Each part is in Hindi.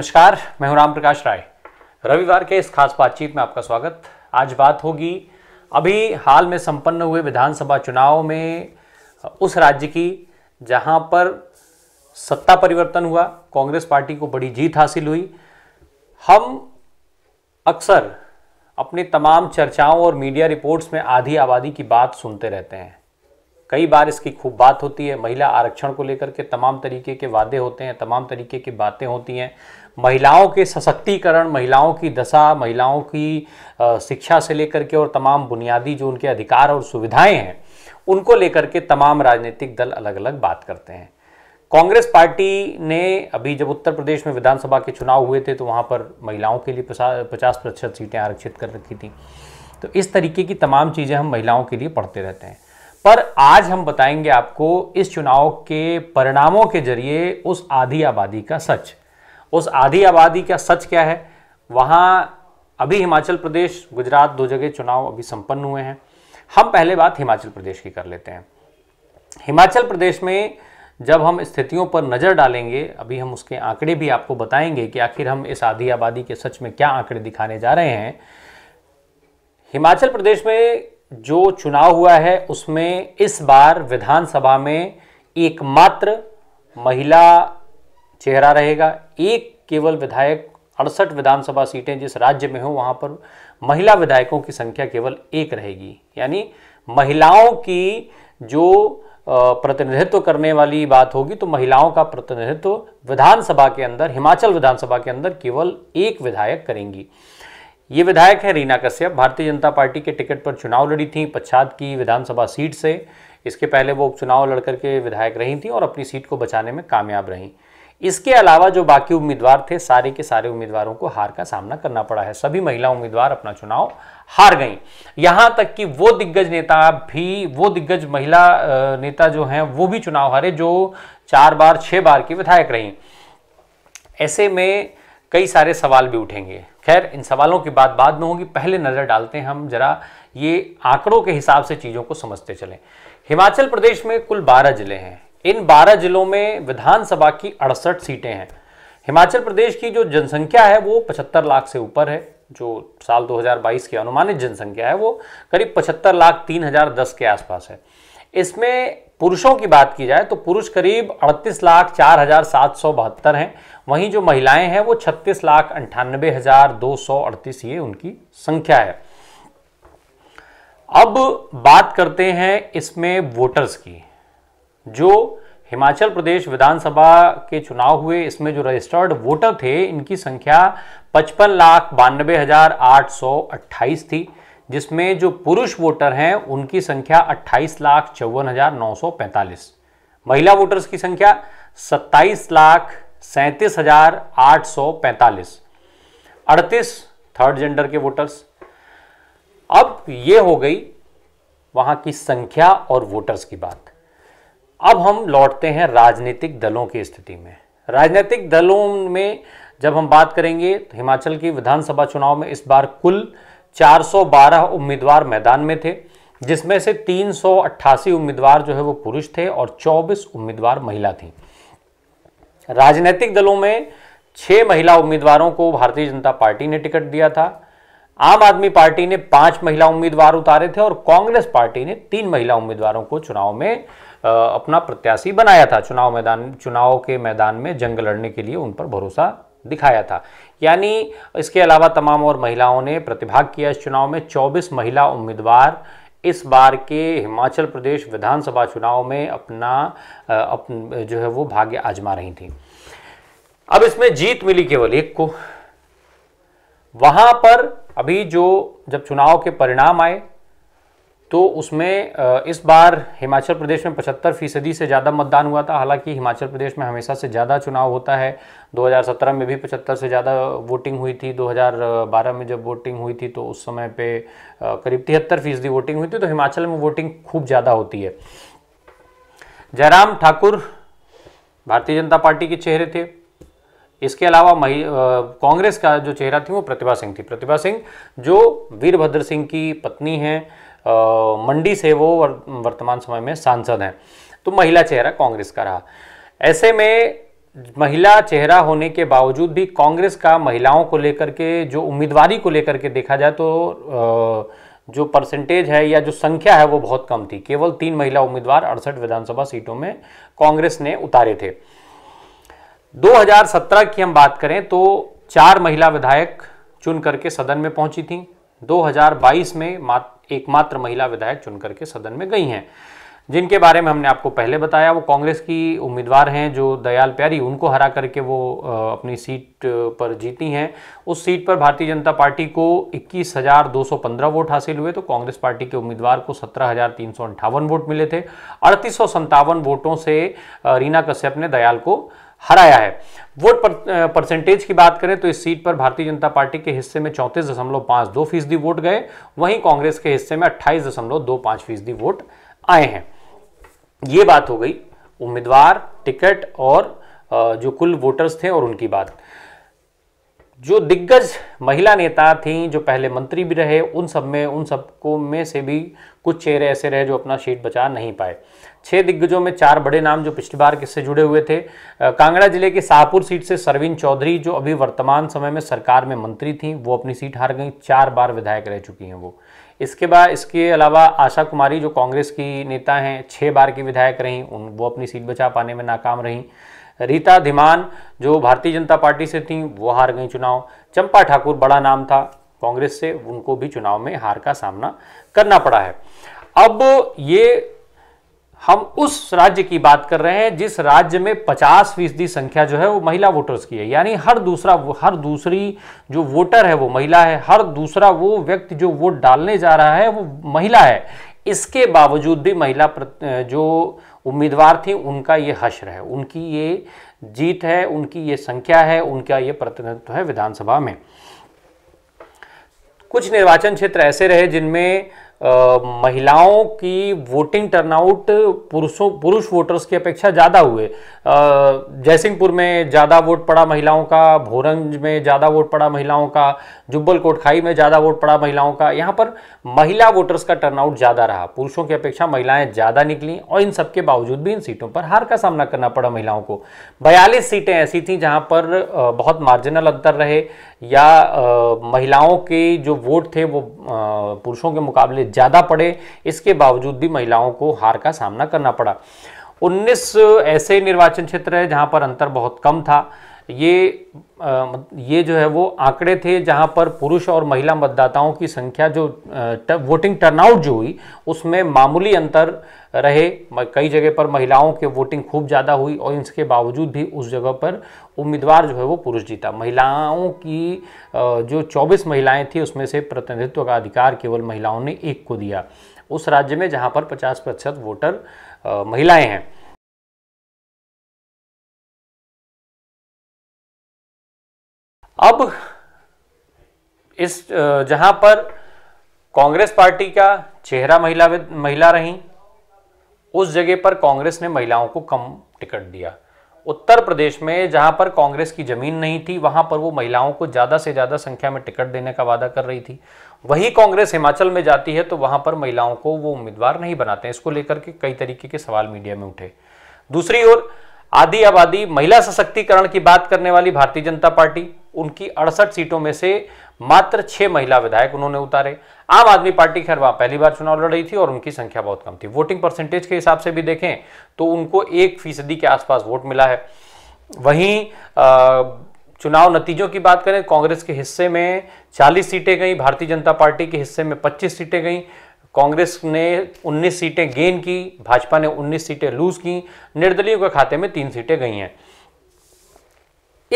नमस्कार मैं हूं राम प्रकाश राय रविवार के इस खास बातचीत में आपका स्वागत आज बात होगी अभी हाल में संपन्न हुए विधानसभा चुनाव में उस राज्य की जहां पर सत्ता परिवर्तन हुआ कांग्रेस पार्टी को बड़ी जीत हासिल हुई हम अक्सर अपनी तमाम चर्चाओं और मीडिया रिपोर्ट्स में आधी आबादी की बात सुनते रहते हैं कई बार इसकी खूब बात होती है महिला आरक्षण को लेकर के तमाम तरीके के वादे होते हैं तमाम तरीके की बातें होती हैं महिलाओं के सशक्तिकरण महिलाओं की दशा महिलाओं की शिक्षा से लेकर के और तमाम बुनियादी जो उनके अधिकार और सुविधाएं हैं उनको लेकर के तमाम राजनीतिक दल अलग अलग बात करते हैं कांग्रेस पार्टी ने अभी जब उत्तर प्रदेश में विधानसभा के चुनाव हुए थे तो वहाँ पर महिलाओं के लिए पचास प्रतिशत सीटें आरक्षित कर रखी थी तो इस तरीके की तमाम चीज़ें हम महिलाओं के लिए पढ़ते रहते हैं पर आज हम बताएंगे आपको इस चुनाव के परिणामों के जरिए उस आधी आबादी का सच उस आधी आबादी का सच क्या है वहाँ अभी हिमाचल प्रदेश गुजरात दो जगह चुनाव अभी संपन्न हुए हैं हम पहले बात हिमाचल प्रदेश की कर लेते हैं हिमाचल प्रदेश में जब हम स्थितियों पर नज़र डालेंगे अभी हम उसके आंकड़े भी आपको बताएंगे कि आखिर हम इस आधी आबादी के सच में क्या आंकड़े दिखाने जा रहे हैं हिमाचल प्रदेश में जो चुनाव हुआ है उसमें इस बार विधानसभा में एकमात्र महिला चेहरा रहेगा एक केवल विधायक अड़सठ विधानसभा सीटें जिस राज्य में हो वहाँ पर महिला विधायकों की संख्या केवल एक रहेगी यानी महिलाओं की जो प्रतिनिधित्व करने वाली बात होगी तो महिलाओं का प्रतिनिधित्व विधानसभा के अंदर हिमाचल विधानसभा के अंदर केवल एक विधायक करेंगी ये विधायक है रीना कश्यप भारतीय जनता पार्टी के टिकट पर चुनाव लड़ी थी पच्छाद की विधानसभा सीट से इसके पहले वो उपचुनाव लड़कर के विधायक रही थी और अपनी सीट को बचाने में कामयाब रहीं इसके अलावा जो बाकी उम्मीदवार थे सारे के सारे उम्मीदवारों को हार का सामना करना पड़ा है सभी महिला उम्मीदवार अपना चुनाव हार गई यहां तक कि वो दिग्गज नेता भी वो दिग्गज महिला नेता जो हैं वो भी चुनाव हारे जो चार बार छह बार की विधायक रहीं ऐसे में कई सारे सवाल भी उठेंगे खैर इन सवालों की बात बाद में होगी पहले नज़र डालते हैं हम जरा ये आंकड़ों के हिसाब से चीज़ों को समझते चलें हिमाचल प्रदेश में कुल 12 जिले हैं इन 12 जिलों में विधानसभा की अड़सठ सीटें हैं हिमाचल प्रदेश की जो जनसंख्या है वो 75 लाख से ऊपर है जो साल 2022 की अनुमानित जनसंख्या है वो करीब 75 लाख तीन हजार दस के आसपास है इसमें पुरुषों की बात की जाए तो पुरुष करीब अड़तीस लाख चार हजार सात सौ बहत्तर हैं वहीं जो महिलाएं हैं वो छत्तीस लाख अंठानबे हजार दो सौ अड़तीस ये उनकी संख्या है अब बात करते हैं इसमें वोटर्स की जो हिमाचल प्रदेश विधानसभा के चुनाव हुए इसमें जो रजिस्टर्ड वोटर थे इनकी संख्या पचपन लाख बानबे हजार आठ सौ अट्ठाईस थी जिसमें जो पुरुष वोटर हैं उनकी संख्या अट्ठाईस लाख चौवन हजार नौ सौ पैंतालीस महिला वोटर्स की संख्या सत्ताईस लाख सैंतीस हजार आठ सौ पैंतालीस अड़तीस थर्ड जेंडर के वोटर्स अब ये हो गई वहां की संख्या और वोटर्स की बात अब हम लौटते हैं राजनीतिक दलों की स्थिति में राजनीतिक दलों में जब हम बात करेंगे तो हिमाचल की विधानसभा चुनाव में इस बार कुल 412 उम्मीदवार मैदान में थे जिसमें से 388 उम्मीदवार जो है वो पुरुष थे और 24 उम्मीदवार महिला थी राजनीतिक दलों में छह महिला उम्मीदवारों को भारतीय जनता पार्टी ने टिकट दिया था आम आदमी पार्टी ने पांच महिला उम्मीदवार उतारे थे और कांग्रेस पार्टी ने तीन महिला उम्मीदवारों को चुनाव में अपना प्रत्याशी बनाया था चुनाव मैदान चुनाव के मैदान में जंग लड़ने के लिए उन पर भरोसा दिखाया था यानी इसके अलावा तमाम और महिलाओं ने प्रतिभाग किया इस चुनाव में 24 महिला उम्मीदवार इस बार के हिमाचल प्रदेश विधानसभा चुनाव में अपना अपन जो है वो भाग्य आजमा रही थी अब इसमें जीत मिली केवल एक को वहां पर अभी जो जब चुनाव के परिणाम आए तो उसमें इस बार हिमाचल प्रदेश में 75 फीसदी से ज़्यादा मतदान हुआ था हालांकि हिमाचल प्रदेश में हमेशा से ज़्यादा चुनाव होता है 2017 में भी 75 से ज़्यादा वोटिंग हुई थी 2012 में जब वोटिंग हुई थी तो उस समय पे करीब तिहत्तर फीसदी वोटिंग हुई थी तो हिमाचल में वोटिंग खूब ज़्यादा होती है जयराम ठाकुर भारतीय जनता पार्टी के चेहरे थे इसके अलावा मही कांग्रेस का जो चेहरा थी वो प्रतिभा सिंह थी प्रतिभा सिंह जो वीरभद्र सिंह की पत्नी हैं मंडी से वो वर्तमान समय में सांसद हैं तो महिला चेहरा कांग्रेस का रहा ऐसे में महिला चेहरा होने के बावजूद भी कांग्रेस का महिलाओं को लेकर के जो उम्मीदवारी को लेकर के देखा जाए तो जो परसेंटेज है या जो संख्या है वो बहुत कम थी केवल तीन महिला उम्मीदवार अड़सठ विधानसभा सीटों में कांग्रेस ने उतारे थे 2017 की हम बात करें तो चार महिला विधायक चुन करके सदन में पहुंची थीं 2022 में एकमात्र महिला विधायक चुनकर के सदन में गई हैं जिनके बारे में हमने आपको पहले बताया वो कांग्रेस की उम्मीदवार हैं जो दयाल प्यारी उनको हरा करके वो अपनी सीट पर जीती हैं उस सीट पर भारतीय जनता पार्टी को इक्कीस हज़ार दो सौ पंद्रह वोट हासिल हुए तो कांग्रेस पार्टी के उम्मीदवार को सत्रह हज़ार तीन सौ अंठावन वोट मिले थे अड़तीस सौ संतावन वोटों से रीना कश्यप ने दयाल को हराया है वोट पर, परसेंटेज की बात करें तो इस सीट पर भारतीय जनता पार्टी के हिस्से में चौंतीस दशमलव पांच दो फीसदी वोट गए वहीं कांग्रेस के हिस्से में अट्ठाईस दशमलव दो पांच फीसदी वोट आए हैं ये बात हो गई उम्मीदवार टिकट और जो कुल वोटर्स थे और उनकी बात जो दिग्गज महिला नेता थीं जो पहले मंत्री भी रहे उन सब में उन सबको में से भी कुछ चेहरे ऐसे रहे जो अपना सीट बचा नहीं पाए छह दिग्गजों में चार बड़े नाम जो पिछली बार किससे जुड़े हुए थे कांगड़ा जिले के शाहपुर सीट से सरवीन चौधरी जो अभी वर्तमान समय में सरकार में मंत्री थीं वो अपनी सीट हार गई चार बार विधायक रह चुकी हैं वो इसके बाद इसके अलावा आशा कुमारी जो कांग्रेस की नेता हैं छः बार की विधायक रहीं उन वो अपनी सीट बचा पाने में नाकाम रहीं रीता धीमान जो भारतीय जनता पार्टी से थी वो हार गई चुनाव चंपा ठाकुर बड़ा नाम था कांग्रेस से उनको भी चुनाव में हार का सामना करना पड़ा है अब ये हम उस राज्य की बात कर रहे हैं जिस राज्य में 50 फीसदी संख्या जो है वो महिला वोटर्स की है यानी हर दूसरा हर दूसरी जो वोटर है वो महिला है हर दूसरा वो व्यक्ति जो वोट डालने जा रहा है वो महिला है इसके बावजूद भी महिला जो उम्मीदवार थी उनका ये हश्र है उनकी ये जीत है उनकी ये संख्या है उनका ये प्रतिनिधित्व है विधानसभा में कुछ निर्वाचन क्षेत्र ऐसे रहे जिनमें महिलाओं की वोटिंग टर्नआउट पुरुषों पुरुष वोटर्स की अपेक्षा ज़्यादा हुए जयसिंहपुर में ज़्यादा वोट पड़ा महिलाओं का भोरंज में ज़्यादा वोट पड़ा महिलाओं का जुब्बल कोटखाई में ज़्यादा वोट पड़ा महिलाओं का यहाँ पर महिला वोटर्स का टर्नआउट ज़्यादा रहा पुरुषों की अपेक्षा महिलाएं ज़्यादा निकली और इन सबके बावजूद भी इन सीटों पर हार का सामना करना पड़ा महिलाओं को बयालीस सीटें ऐसी थीं जहाँ पर बहुत मार्जिनल अंतर रहे या महिलाओं के जो वोट थे वो पुरुषों के मुकाबले ज़्यादा पड़े इसके बावजूद भी महिलाओं को हार का सामना करना पड़ा 19 ऐसे निर्वाचन क्षेत्र है जहां पर अंतर बहुत कम था ये आ, ये जो है वो आंकड़े थे जहां पर पुरुष और महिला मतदाताओं की संख्या जो ट, वोटिंग टर्नआउट जो हुई उसमें मामूली अंतर रहे कई जगह पर महिलाओं के वोटिंग खूब ज़्यादा हुई और इसके बावजूद भी उस जगह पर उम्मीदवार जो है वो पुरुष जीता महिलाओं की जो 24 महिलाएं थी उसमें से प्रतिनिधित्व का अधिकार केवल महिलाओं ने एक को दिया उस राज्य में जहाँ पर पचास प्रतिशत वोटर महिलाएँ हैं अब इस जहां पर कांग्रेस पार्टी का चेहरा महिला महिला रही उस जगह पर कांग्रेस ने महिलाओं को कम टिकट दिया उत्तर प्रदेश में जहां पर कांग्रेस की जमीन नहीं थी वहां पर वो महिलाओं को ज़्यादा से ज़्यादा संख्या में टिकट देने का वादा कर रही थी वही कांग्रेस हिमाचल में जाती है तो वहां पर महिलाओं को वो उम्मीदवार नहीं बनाते इसको लेकर के कई तरीके के सवाल मीडिया में उठे दूसरी ओर आदि आबादी महिला सशक्तिकरण की बात करने वाली भारतीय जनता पार्टी उनकी अड़सठ सीटों में से मात्र छह महिला विधायक उन्होंने उतारे आम आदमी पार्टी खैर वहां पहली बार चुनाव लड़ रही थी और उनकी संख्या बहुत कम थी वोटिंग परसेंटेज के हिसाब से भी देखें तो उनको एक फीसदी के आसपास वोट मिला है वहीं चुनाव नतीजों की बात करें कांग्रेस के हिस्से में 40 सीटें गई भारतीय जनता पार्टी के हिस्से में 25 सीटें गई कांग्रेस ने 19 सीटें गेन की भाजपा ने 19 सीटें लूज की निर्दलीयों के खाते में तीन सीटें गई हैं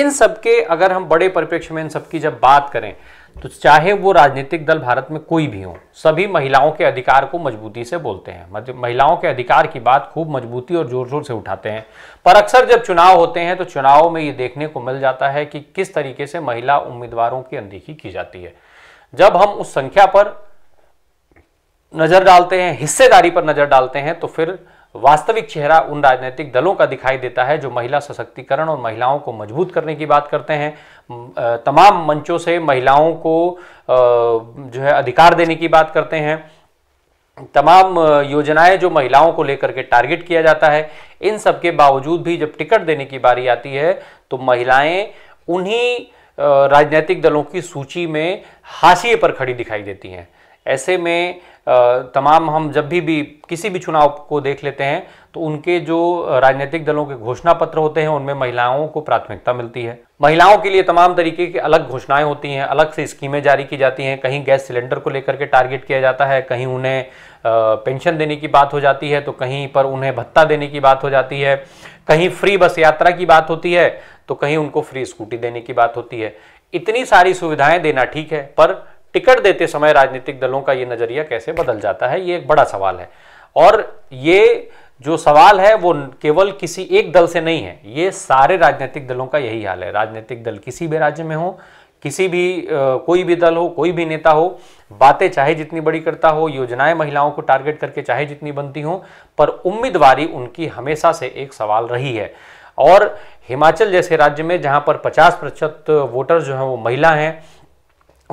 इन सबके अगर हम बड़े परिप्रेक्ष्य में इन सबकी जब बात करें तो चाहे वो राजनीतिक दल भारत में कोई भी हो सभी महिलाओं के अधिकार को मजबूती से बोलते हैं महिलाओं के अधिकार की बात खूब मजबूती और जोर जोर से उठाते हैं पर अक्सर जब चुनाव होते हैं तो चुनाव में ये देखने को मिल जाता है कि किस तरीके से महिला उम्मीदवारों की अनदेखी की जाती है जब हम उस संख्या पर नजर डालते हैं हिस्सेदारी पर नजर डालते हैं तो फिर वास्तविक चेहरा उन राजनीतिक दलों का दिखाई देता है जो महिला सशक्तिकरण और महिलाओं को मजबूत करने की बात करते हैं तमाम मंचों से महिलाओं को जो है अधिकार देने की बात करते हैं तमाम योजनाएं जो महिलाओं को लेकर के टारगेट किया जाता है इन सब के बावजूद भी जब टिकट देने की बारी आती है तो महिलाएं उन्हीं राजनीतिक दलों की सूची में हाशिए पर खड़ी दिखाई देती हैं ऐसे में तमाम हम जब भी भी किसी भी चुनाव को देख लेते हैं तो उनके जो राजनीतिक दलों के घोषणा पत्र होते हैं उनमें महिलाओं को प्राथमिकता मिलती है महिलाओं के लिए तमाम तरीके की अलग घोषणाएं होती हैं अलग से स्कीमें जारी की जाती हैं कहीं गैस सिलेंडर को लेकर के टारगेट किया जाता है कहीं उन्हें पेंशन देने की बात हो जाती है तो कहीं पर उन्हें भत्ता देने की बात हो जाती है कहीं फ्री बस यात्रा की बात होती है तो कहीं उनको फ्री स्कूटी देने की बात होती है इतनी सारी सुविधाएं देना ठीक है पर टिकट देते समय राजनीतिक दलों का ये नज़रिया कैसे बदल जाता है ये एक बड़ा सवाल है और ये जो सवाल है वो केवल किसी एक दल से नहीं है ये सारे राजनीतिक दलों का यही हाल है राजनीतिक दल किसी भी राज्य में हो किसी भी कोई भी दल हो कोई भी नेता हो बातें चाहे जितनी बड़ी करता हो योजनाएं महिलाओं को टारगेट करके चाहे जितनी बनती हो पर उम्मीदवारी उनकी हमेशा से एक सवाल रही है और हिमाचल जैसे राज्य में जहां पर 50 प्रतिशत वोटर जो हैं वो महिला हैं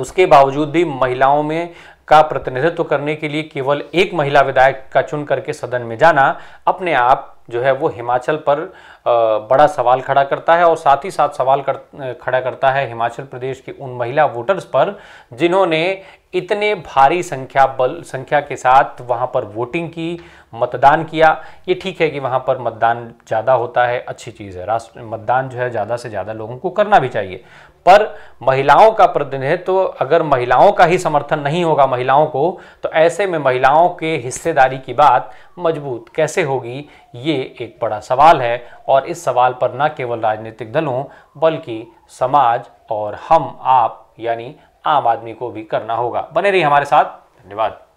उसके बावजूद भी महिलाओं में का प्रतिनिधित्व करने के लिए केवल एक महिला विधायक का चुन करके सदन में जाना अपने आप जो है वो हिमाचल पर बड़ा सवाल खड़ा करता है और साथ ही साथ सवाल कर, खड़ा करता है हिमाचल प्रदेश की उन महिला वोटर्स पर जिन्होंने इतने भारी संख्या बल संख्या के साथ वहाँ पर वोटिंग की मतदान किया ये ठीक है कि वहाँ पर मतदान ज़्यादा होता है अच्छी चीज़ है राष्ट्र मतदान जो है ज़्यादा से ज़्यादा लोगों को करना भी चाहिए पर महिलाओं का प्रतिनिधित्व तो अगर महिलाओं का ही समर्थन नहीं होगा महिलाओं को तो ऐसे में महिलाओं के हिस्सेदारी की बात मजबूत कैसे होगी ये एक बड़ा सवाल है और इस सवाल पर न केवल राजनीतिक दलों बल्कि समाज और हम आप यानी आम आदमी को भी करना होगा बने रही हमारे साथ धन्यवाद